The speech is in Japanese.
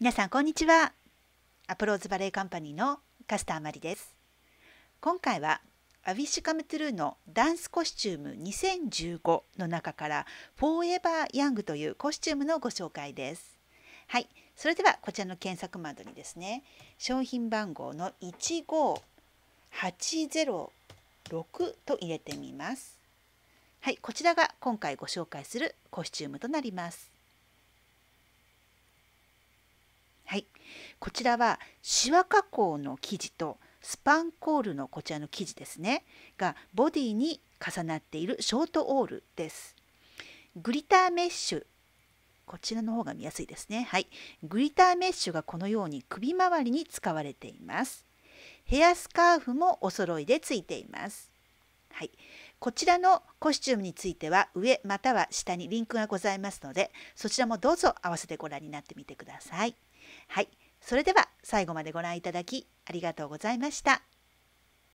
皆さんこんにちはアプローズバレエカンパニーのカスターマリです今回はアビッシュカムトゥルーのダンスコスチューム2015の中からフォーエバーヤングというコスチュームのご紹介ですはい、それではこちらの検索窓にですね商品番号の15806と入れてみますはい、こちらが今回ご紹介するコスチュームとなりますこちらはシワ加工の生地とスパンコールのこちらの生地ですねがボディに重なっているショートオールです。グリターメッシュこちらの方が見やすいですね。はい。グリターメッシュがこのように首周りに使われています。ヘアスカーフもお揃いでついています。はい。こちらのコスチュームについては上または下にリンクがございますので、そちらもどうぞ合わせてご覧になってみてください。はい。それでは最後までご覧いただきありがとうございました。